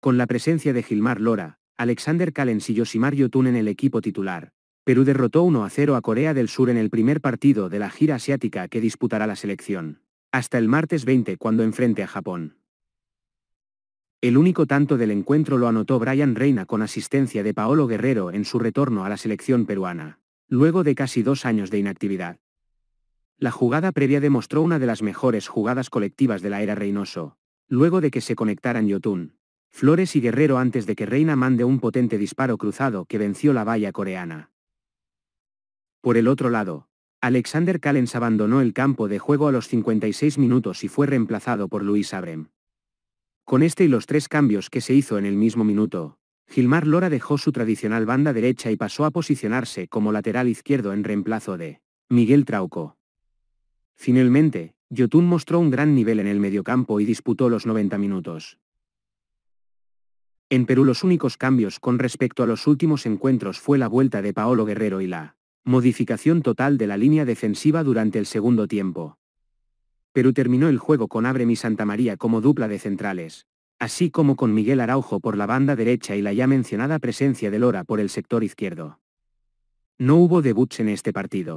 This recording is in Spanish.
Con la presencia de Gilmar Lora, Alexander Callens y Yoshimar Yotun en el equipo titular, Perú derrotó 1 a 0 a Corea del Sur en el primer partido de la gira asiática que disputará la selección. Hasta el martes 20 cuando enfrente a Japón. El único tanto del encuentro lo anotó Brian Reina con asistencia de Paolo Guerrero en su retorno a la selección peruana, luego de casi dos años de inactividad. La jugada previa demostró una de las mejores jugadas colectivas de la era Reynoso, luego de que se conectaran Yotun, Flores y Guerrero antes de que Reina mande un potente disparo cruzado que venció la valla coreana. Por el otro lado, Alexander Callens abandonó el campo de juego a los 56 minutos y fue reemplazado por Luis Abrem. Con este y los tres cambios que se hizo en el mismo minuto, Gilmar Lora dejó su tradicional banda derecha y pasó a posicionarse como lateral izquierdo en reemplazo de Miguel Trauco. Finalmente, Yotun mostró un gran nivel en el mediocampo y disputó los 90 minutos. En Perú los únicos cambios con respecto a los últimos encuentros fue la vuelta de Paolo Guerrero y la modificación total de la línea defensiva durante el segundo tiempo. Perú terminó el juego con Santa María como dupla de centrales, así como con Miguel Araujo por la banda derecha y la ya mencionada presencia de Lora por el sector izquierdo. No hubo debuts en este partido.